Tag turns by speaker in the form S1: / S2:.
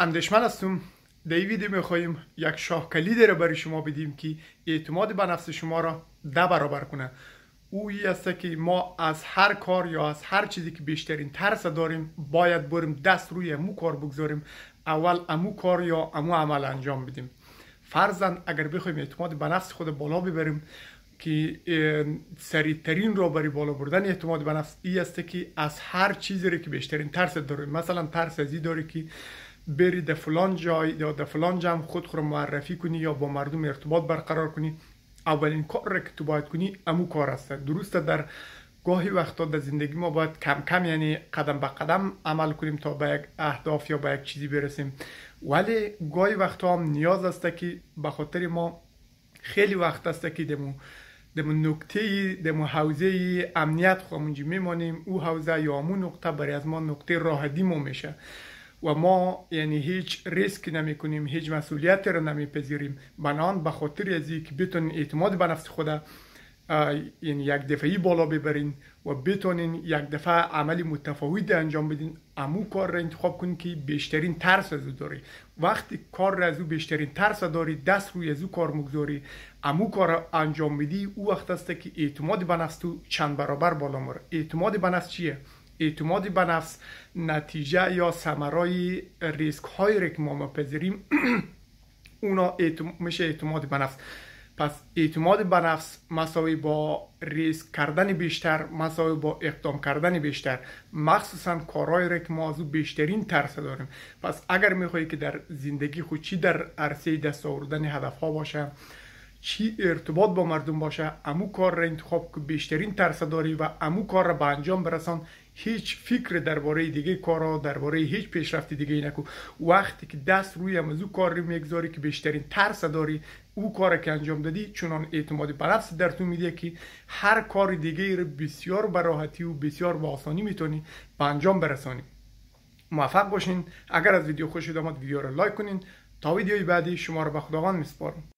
S1: اندیشمن هستم در این ویدیو یک شاه کلیده را برای شما بدیم که اعتماد به نفس شما را ده برابر کنه او ای است که ما از هر کار یا از هر چیزی که بیشترین ترس داریم باید بریم دست روی امو کار بگذاریم اول امو کار یا امو عمل انجام بدیم فرزن اگر بخوایم اعتماد به نفس خود بالا ببریم که سریعترین رو برای بالا بردن اعتماد به نفس ای است که از هر چیزی که بیشترین ترس داریم مثلا ترس از که بری در فلان جای یا در فلان جمع خود رو معرفی کنی یا با مردم ارتباط برقرار کنی اولین کار را که تو باید کنی امو کار است درسته در گاهی وقتا در زندگی ما باید کم کم یعنی قدم به قدم عمل کنیم تا به یک اهداف یا به یک چیزی برسیم ولی گاهی وقتا هم نیاز است که به خاطر ما خیلی وقت است که دمو دمو نکته دمو حوزه امنیت خامونجی میمانیم او حوزه یا مو نقطه برای از ما نقطه راهدی ما میشه و ما یعنی هیچ ریسک نمی کنیم هیچ مسئولیت رو نمی پذیریم بنان به خاطر از که بتونین اعتماد به نفس خود این یعنی یک دفعی بالا ببرین و بتونین یک دفعه عملی متفاوت انجام بدین امو کار رو انتخاب کنین که بیشترین ترس از او داری وقتی کار رو از او بیشترین ترس داری دست روی از او کار مگذاری امو کار انجام میدی، او وقت است که اعتماد به نفس تو چند برابر بالا مره اعتماد به چیه اعتماد به نفس نتیجه یا ثمرای ریسک های را که ما میپذیریم اونا اعتم... میشه اعتماد به نفس پس اعتماد به نفس مساوی با ریسک کردن بیشتر مساوی با اقدام کردن بیشتر مخصوصا کارهایی را که ما از او بیشترین ترس داریم پس اگر میخوایی که در زندگی خود چی در عرصه دست آوردن هدف ها باشه چی ارتباط با مردم باشه امو کار را انتخاب که بیشترین ترس داری و امو کار را به انجام برسان هیچ فکر درباره دیگه کارا درباره هیچ پیشرفتی دیگه ای نکو وقتی که دست روی موضوع کاری میگذاری که بیشترین ترس داری او کار که انجام دادی چونان اعتمادی به نفس در تو میده که هر کار دیگه رو بسیار براحتی و بسیار با آسانی میتونی به انجام برسانی موفق باشین اگر از ویدیو خوشید آمد ویدیو رو لایک کنین تا ویدیوی بعدی شما رو به خداوند میسپارم